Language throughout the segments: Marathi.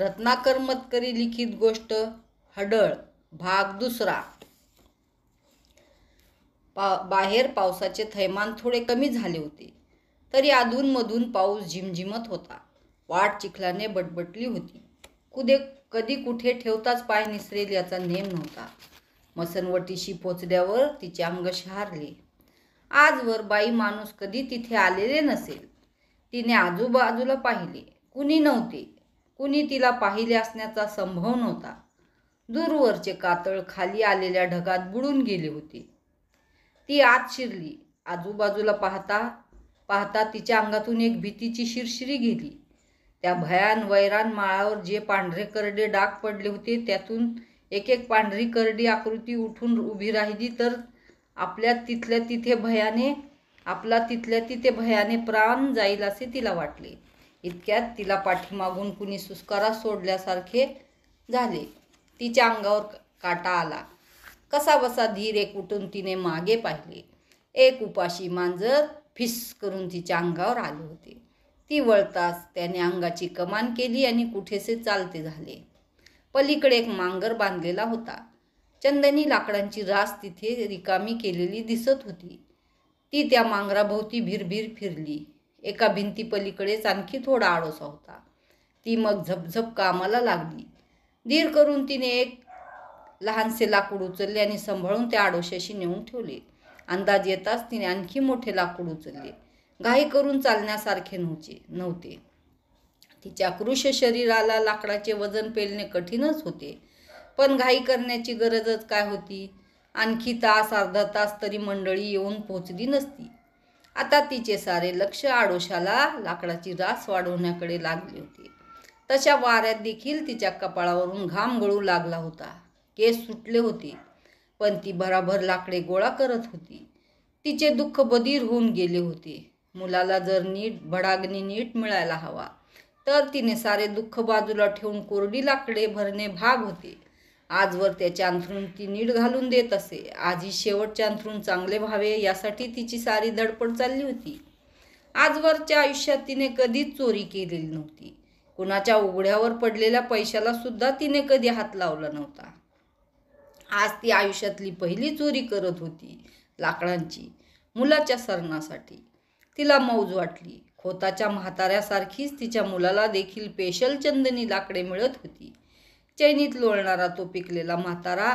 रत्नाकर मतकरी लिखित गोष्ट हडळ भाग दुसरा पा बाहेर पावसाचे थैमान थोडे कमी झाले होते तरी अधूनमधून पाऊस झिमझिमत होता वाट चिखलाने बटबटली होती कुदे कधी कुठे ठेवताच पाय निसरेल याचा नेम नव्हता मसनवटीशी पोचल्यावर तिचे अंग शहारले आजवर बाई माणूस कधी तिथे आलेले नसेल तिने आजूबाजूला पाहिले कुणी नव्हते कुणी तिला पाहिले असण्याचा संभव नव्हता दूरवरचे कातळ खाली आलेल्या ढगात बुडून गेली होती ती आत शिरली आजूबाजूला पाहता पाहता तिच्या अंगातून एक भीतीची शिरशिरी गेली त्या भयान वैरान माळावर जे पांढरे करडे डाग पडले होते त्यातून एक एक पांढरी करडी आकृती उठून उभी राहिली तर आपल्या तिथल्या तिथे भयाने आपला तिथल्या तिथे भयाने प्राण जाईल असे तिला वाटले इतक्यात तिला पाठीमागून कुणी सुस्कारा सोडल्यासारखे झाले तिच्या अंगावर काटा आला कसा बसा धीरे एक उठून तिने मागे पाहिले एक उपाशी मांजर फिस करून तिच्या अंगावर आले होते ती वळताच त्याने अंगाची कमान केली आणि कुठेसे चालते झाले पलीकडे एक मांगर बांधलेला होता चंदनी लाकडांची रास तिथे रिकामी केलेली दिसत होती ती त्या मांगराभोवती भिरभिर फिरली एका भिंतीपलीकडेच आणखी थोडा आडोसा होता ती मग झपझप कामाला लागली धीर करून तिने एक लहानसे लाकूड उचलले आणि सांभाळून त्या आडोशाशी नेऊन ठेवले अंदाज येताच तिने आणखी मोठे लाकूड उचलले घाई करून चालण्यासारखे नव्हते नव्हते तिच्या कृष शरीराला लाकडाचे वजन पेलणे कठीणच होते पण घाई करण्याची गरजच काय होती आणखी तास अर्धा तास तरी मंडळी येऊन पोहोचली नसती आता तिचे सारे लक्ष आडोशाला लाकडाची रास वाढवण्याकडे लागली होती तशा वाऱ्यात देखील तिच्या कपाळावरून घाम गळू लागला होता केस सुटले होते पण ती भराभर लाकडे गोळा करत होती तिचे दुःख बधीर होऊन गेले होते मुलाला जर नीट भडागणी नीट मिळायला हवा तर तिने सारे दुःख बाजूला ठेवून कोरडी लाकडे भरणे भाग होते आजवर त्याच्या अंथरून ती नीड घालून देत असे आजी शेवटचे अंथरून चांगले व्हावे यासाठी तिची सारी धडपड चालली होती आजवरच्या आयुष्यात तिने कधीच चोरी केलेली नव्हती कुणाच्या उघड्यावर पडलेल्या पैशाला सुद्धा तिने कधी हात लावला नव्हता आज ती आयुष्यातली पहिली चोरी करत होती लाकडांची मुलाच्या सरणासाठी तिला मौज वाटली खोताच्या म्हाताऱ्यासारखीच तिच्या मुलाला देखील पेशल चंदनी लाकडे मिळत होती चैनीत लोळणारा तो पिकलेला म्हातारा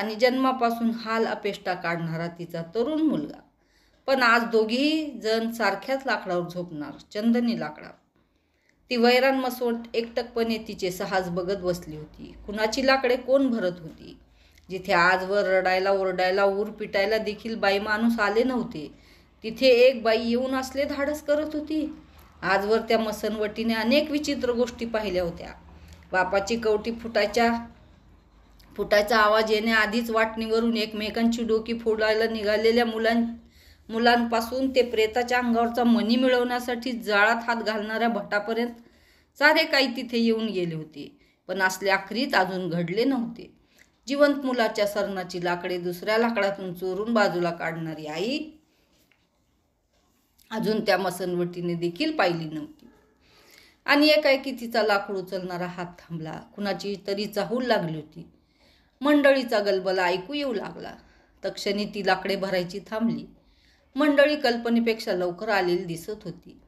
आणि जन्मापासून हाल अपेष्टा काढणारा तिचा तरुण मुलगा पण आज दोघीही जण सारख्याच लाकडावर झोपणार चंदनी लाकडावर ती वैराण मसोट एकटकपणे तिचे सहाज बघत बसली होती कुणाची लाकडे कोण भरत होती जिथे आजवर रडायला ओरडायला ऊर पिटायला देखील बाई माणूस आले नव्हते तिथे एक बाई येऊन असले धाडस करत होती आजवर त्या मसनवटीने अनेक विचित्र गोष्टी पाहिल्या होत्या बापाची कवटी फुटायच्या फुटायचा आवाज येण्याआधीच वाटणीवरून एकमेकांची डोकी फोडायला निघालेल्या मुलां मुलांपासून ते प्रेताच्या अंगावरचा मनी मिळवण्यासाठी जाळात हात घालणाऱ्या भटापर्यंत सारे काही तिथे येऊन गेले होते पण असले आखरीत अजून घडले नव्हते जिवंत मुलाच्या सरणाची लाकडे दुसऱ्या लाकडातून चोरून बाजूला काढणारी आई अजून त्या मसनवटीने देखील पाहिली नव्हती आणि एकाएकी तिचा लाकूड उचलणारा हात थांबला कुणाची तरी चाहूल लागली होती मंडळीचा गलबला ऐकू येऊ लागला तक्षणी ती लाकडे भरायची थांबली मंडळी कल्पनेपेक्षा लवकर आलेली दिसत होती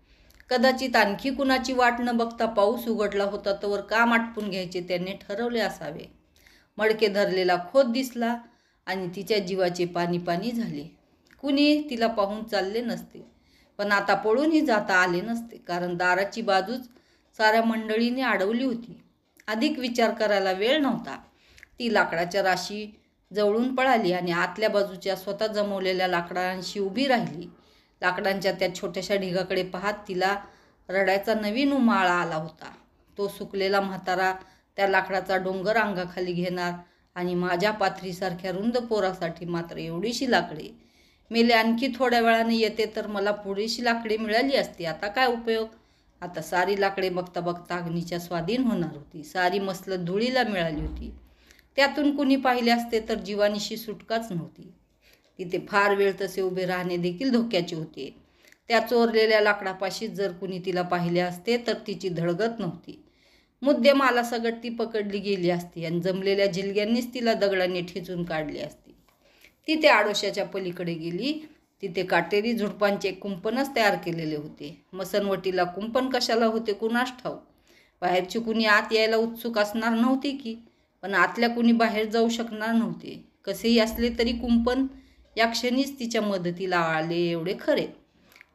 कदाचित आणखी कुणाची वाट न बघता पाऊस उघडला होता तोवर काम आटपून घ्यायचे त्यांनी ठरवले असावे मडके धरलेला खोत दिसला आणि तिच्या जीवाचे पाणी पाणी झाले कुणी तिला पाहून चालले नसते पण आता पळूनही जाता आले नसते कारण दाराची बाजूच साऱ्या मंडळीने अडवली होती अधिक विचार करायला वेळ नव्हता ती लाकडाच्या राशी जवळून पळाली आणि आतल्या बाजूच्या स्वतः जमवलेल्या लाकडांशी उभी राहिली लाकडांच्या त्या छोट्याशा ढिगाकडे पाहत तिला रडायचा नवीन उमाळा आला होता तो सुकलेला म्हातारा त्या लाकडाचा डोंगर अंगाखाली घेणार आणि माझ्या पाथरीसारख्या रुंद पोरासाठी मात्र एवढीशी लाकडे मेले आणखी थोड्या वेळाने येते तर मला पुढेशी लाकडे मिळाली असती आता काय उपयोग आता सारी लाकडे बघता बघता अग्नीच्या स्वाधीन होणार होती सारी मसलत धुळीला मिळाली होती त्यातून कुणी पाहिले असते तर जीवानीशी सुटकाच नव्हती तिथे फार वेळ तसे उभे राहणे देखील धोक्याचे होते त्या चोरलेल्या लाकडापाशी जर कुणी तिला पाहिले असते तर तिची धडगत नव्हती मुद्देमाला सगट ती पकडली गेली असती आणि जमलेल्या जिलग्यांनीच तिला दगडाने ठेचून काढली असती ती त्या आडोशाच्या पलीकडे गेली तिथे काटेरी झुडपांचे कुंपणच तयार केलेले होते मसनवटीला कुंपण कशाला होते कुणास ठाऊ बाहेरची कुणी आत यायला उत्सुक असणार नव्हती की पण आतल्या कुणी बाहेर जाऊ शकणार नव्हते कसेही असले तरी कुंपण या क्षणीच तिच्या मदतीला आले एवढे खरे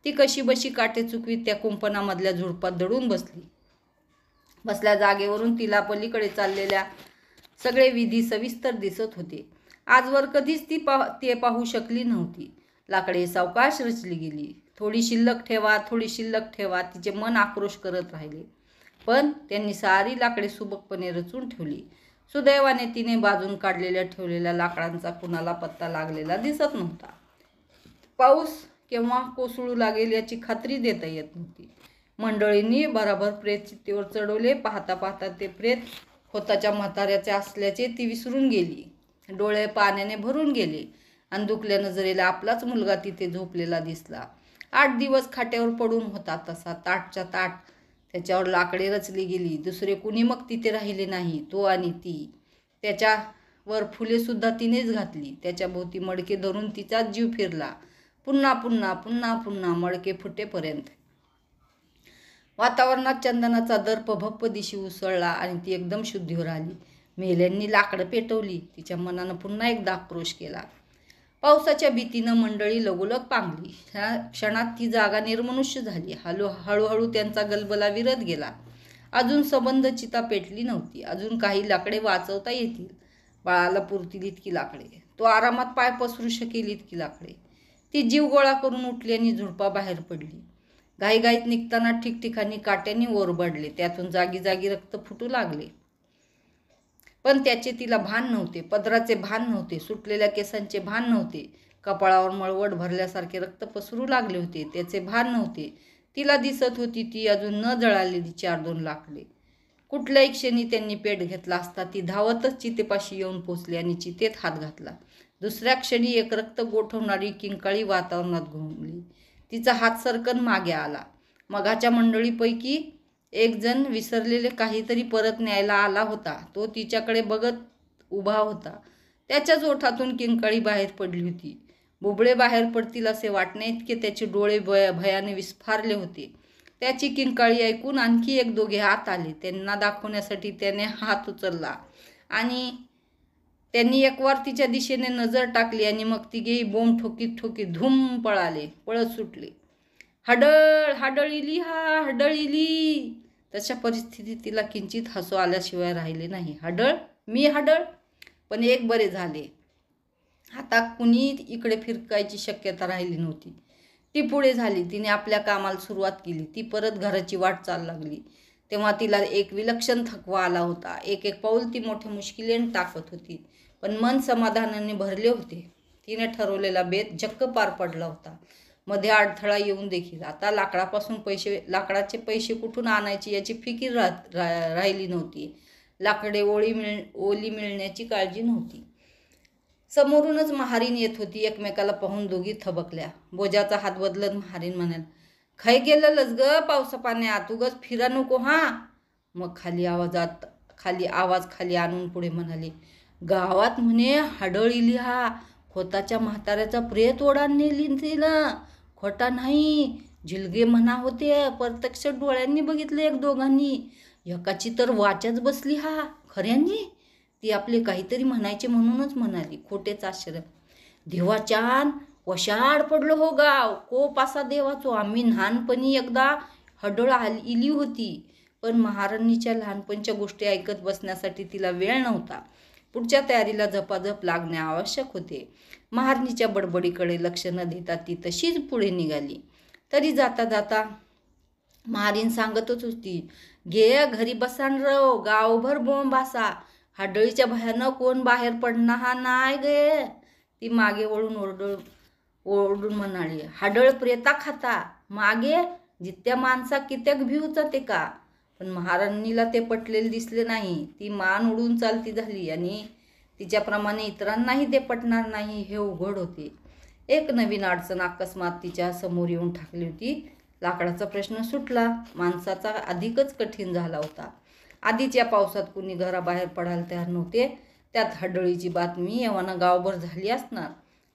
ती कशी बशी काटे चुकवीत त्या कुंपणामधल्या झुडपात दडून बसली बसल्या जागेवरून तिला पलीकडे चाललेल्या सगळे विधी सविस्तर दिसत होते आजवर कधीच ती पा ते पाहू शकली नव्हती लाकडे सावकाश रचली गेली थोडी शिल्लक ठेवा थोडी शिल्लक ठेवा तिचे मन आक्रोश करत राहिले पण त्यांनी सारी लाकडे सुबकपणे रचून ठेवली सुदैवाने तिने बाजून काढलेल्या ठेवलेल्या लाकडांचा कुणाला पत्ता लागलेला दिसत नव्हता पाऊस केव्हा कोसळू लागेल याची खात्री देता येत नव्हती मंडळींनी बराबर प्रेत चित्तीवर चढवले पाहता पाहता ते प्रेत होताच्या म्हाताऱ्याचे असल्याचे ती विसरून गेली डोळे पाण्याने भरून गेले आणि दुखल्या नजरेला आपलाच मुलगा तिथे झोपलेला दिसला आठ दिवस खाट्यावर पडून होता तसा ताटच्या ताट त्याच्यावर लाकडे रचली गेली दुसरे कुणी मग तिथे राहिले नाही तो आणि ती त्याच्यावर फुलेसुद्धा तिनेच घातली त्याच्या भोवती मडके धरून तिचाच जीव फिरला पुन्हा पुन्हा पुन्हा पुन्हा मडके फुटेपर्यंत वातावरणात चंदनाचा दर्प भप्प दिशी उसळला आणि ती एकदम शुद्धीवर आली मेल्यांनी लाकडं पेटवली तिच्या मनानं पुन्हा एकदा आक्रोश केला पावसाच्या भीतीनं मंडळी लगोलग पांगली ह्या क्षणात ती जागा निर्मनुष्य झाली हळू हळूहळू त्यांचा गलबला विरत गेला अजून संबंध चिता पेटली नव्हती अजून काही लाकडे वाचवता येतील बाळाला पुरतील इतकी लाकडे तो आरामात पाय पसरू शकेल इतकी लाकडे ती जीव गोळा करून उठली आणि झुडपा बाहेर पडली घाईघाईत निघताना ठिकठिकाणी काट्याने ओरबडले त्यातून जागी जागी रक्त फुटू लागले पण त्याचे तिला भान नव्हते पदराचे भान नव्हते सुटलेल्या केसांचे भान नव्हते कपाळावर मळवट भरल्यासारखे रक्त पसरू लागले होते त्याचे भान नव्हते तिला दिसत होती ती अजून न जळालेली चार दोन लाकडे कुठल्याही क्षणी त्यांनी पेट घेतला असता ती धावतच चितेपाशी येऊन पोचली आणि चितेत हात घातला दुसऱ्या क्षणी एक रक्त गोठवणारी किंकाळी वातावरणात घुमली तिचा हात सरकन मागे आला मगाच्या मंडळीपैकी एक जण विसरलेले काहीतरी परत न्यायला आला होता तो तिच्याकडे बघत उभा होता त्याच्याच ओठातून किंकाळी बाहेर पडली होती बुबळे बाहेर पडतील असे वाटणे इतके त्याचे डोळे भय भयाने विस्फारले होते त्याची किंकाळी ऐकून आणखी एक दोघे हात आले त्यांना दाखवण्यासाठी त्याने हात उचलला आणि त्यांनी एकवार तिच्या दिशेने नजर टाकली आणि मग तिघेही बोंब ठोकीत ठोकीत धूम पळाले पळत सुटले हडळ हाडळीली हा हडळीली तशा परिस्थितीत तिला किंचित हसू आल्याशिवाय राहिले नाही हडळ मी हडळ पण एक बरे झाले आता कुणी इकडे फिरकायची शक्यता राहिली नव्हती ती पुढे झाली तिने आपल्या कामाला सुरुवात केली ती परत घराची वाट चालू लागली तेव्हा तिला एक विलक्षण थकवा आला होता एक एक पाऊल ती मोठ्या मुश्किलीने टाकत होती पण मन समाधानाने भरले होते तिने ठरवलेला बेत जक्क पार पडला होता मध्ये अडथळा येऊन देखील आता लाकडापासून पैसे लाकडाचे पैसे कुठून आणायचे याची फिकीर राहत रा राहिली नव्हती लाकडे ओळी मिळ ओली मिळण्याची काळजी नव्हती समोरूनच महारीन येत होती एकमेकाला पाहून दोघी थबकल्या बोजाचा हात बदलत महारीन म्हणाल खाय गेलं ग पावसा पाण्यात उगच फिरा नको हा मग खाली आवाजात खाली आवाज खाली आणून पुढे म्हणाले गावात म्हणे हडळ इली हा खोताच्या म्हाताऱ्याचा प्रेत ओढांनी लिंतीला खोटा नाही झिलगे म्हणा होते प्रत्यक्ष डोळ्यांनी बघितले एक दोघांनी एकाची तर वाचच बसली हा खऱ्यांनी ती आपले काहीतरी म्हणायचे म्हणूनच म्हणाली खोटेच आश्रय देवाच्यान वशाड पडलो हो गाव कोप असा देवाचो आम्ही लहानपणी एकदा हडळ आली होती पण महाराणीच्या लहानपणीच्या गोष्टी ऐकत बसण्यासाठी तिला वेळ नव्हता पुढच्या तयारीला झपाझप लागणे आवश्यक होते महारणीच्या बडबडीकडे लक्ष न देता ती तशीच पुढे निघाली तरी जाता जाता महारीन सांगतच होती घे घरी बसान रव गावभर बोंब असा हाडळीच्या भयानक कोण बाहेर पडणं हा नाही गे ती मागे वळून ओरडून ओरडून म्हणाली हाडळ प्रेता खाता मागे जित्या माणसा कित्याक भिवचा ते का पण महाराणीला ते पटलेले दिसले नाही ती मान उडून चालती झाली आणि तिच्याप्रमाणे इतरांनाही ते पटणार नाही हे उघड होते एक नवीन अडचण अकस्मात तिच्या समोर येऊन ठाकली होती लाकडाचा प्रश्न सुटला माणसाचा अधिकच कठीण झाला होता आधीच्या पावसात कुणी घराबाहेर पडायला तयार नव्हते त्यात हडळीची बातमी येवाना गावभर झाली असणार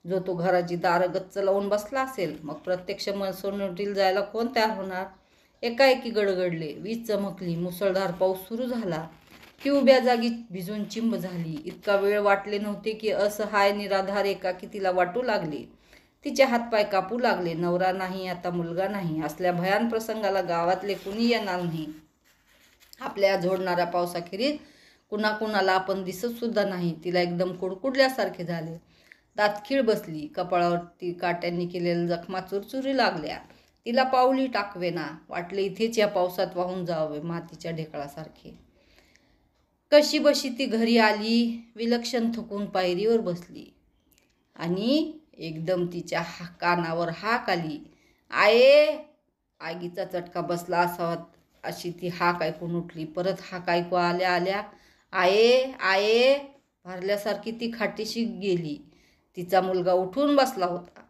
जो तो घराची दारं गच्च लावून बसला असेल मग प्रत्यक्ष मसोनोटील जायला कोण तयार होणार एकाएकी गडगडले वीज चमकली मुसळधार पाऊस सुरू झाला उभ्या जागी भिजून चिंब झाली इतका वेळ वाटले नव्हते की असहाय निराधार एकाकी तिला वाटू लागले तिचे हातपाय कापू लागले नवरा नाही आता मुलगा नाही असल्या भयान प्रसंगाला गावातले कुणी येणार नाही आपल्या झोडणाऱ्या पावसाखेरीत कुणाकुणाला आपण दिसत सुद्धा नाही तिला एकदम कुडकुडल्यासारखे झाले दातखिळ बसली कपाळावरती काट्यांनी केलेल्या जखमा चुरचुरी लागल्या तिला पाऊली टाकवे ना वाटले इथेच या पावसात वाहून जावे मातीच्या ढेकळासारखे कशी बशी ती घरी आली विलक्षण थकून पायरीवर बसली आणि एकदम तिच्या हा कानावर हाक आली आये आगीचा चटका बसला असावा अशी ती हाक ऐकून उठली परत हाक ऐकू आल्या आल्या आये आये भरल्यासारखी ती खाटीशी गेली तिचा मुलगा उठून बसला होता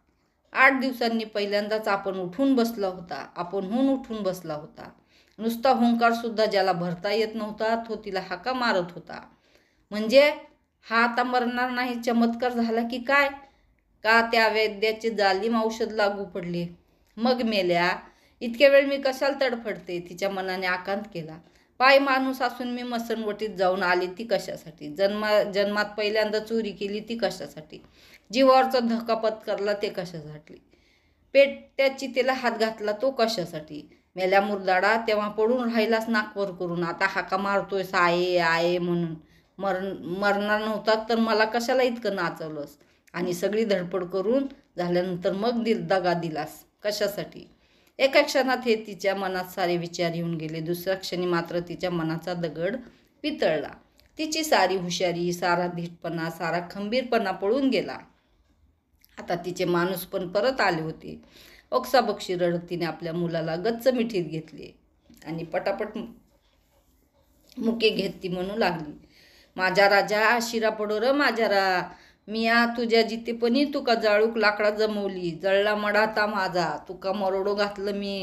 आठ दिवसांनी पहिल्यांदाच आपण उठून बसला होता आपण हून उठून बसला होता नुसता सुद्धा ज्याला भरता येत नव्हता तो तिला हाका मारत होता म्हणजे हा आता मरणार नाही चमत्कार झाला की काय का त्या वैद्याचे जालीम औषध लागू पडले मग मेल्या इतक्या वेळ मी कशाला तडफडते तिच्या मनाने आकांत केला पाय माणूस असून मी मसनवटीत जाऊन आली ती कशासाठी जन्मा जन्मात पहिल्यांदा चोरी केली ती कशासाठी जीवावरचा धकापत करला ते कशासाठी पेट त्या चितेला हात घातला तो कशासाठी मेल्या मुरदाडा तेव्हा पडून राहिलाच नाकवर करून आता हाका मारतोय साये आये म्हणून मर मरणार नव्हता तर मला कशाला इतकं नाचवलंस आणि सगळी धडपड करून झाल्यानंतर मग दिल दगा दिलास कशासाठी एका क्षणात हे तिच्या मनात सारे विचार येऊन गेले दुसऱ्या क्षणी मात्र तिच्या मनाचा दगड पितळला तिची सारी हुशारी सारा धीटपणा सारा खंबीरपणा पळून गेला आता तिचे माणूस पण परत आले होते अक्सा बक्षी रडत तिने आपल्या मुलाला गच्च मिठीत घेतले आणि पटापट मुके घेत ती म्हणू लागली माझ्या राजा शिरा पडो र माझ्या रा मी मिया तुझ्या पणी तुका जाळूक लाकडा जमवली जळला मडाता माझा तुका मरोडो घातलं मी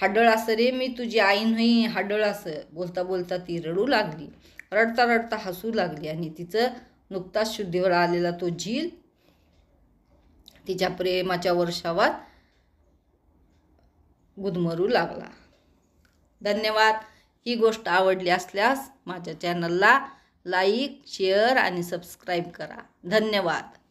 हाडळ असं रे मी तुझी आई नाही हाडळ असं बोलता बोलता ती रडू लागली रडता रडता हसू लागली आणि तिचं नुकताच शुद्धीवर आलेला तो झील तिच्या प्रेमाच्या वर्षावात गुदमरू लागला धन्यवाद ही गोष्ट आवडली असल्यास माझ्या चॅनलला लाईक शेअर आणि सबस्क्राईब करा धन्यवाद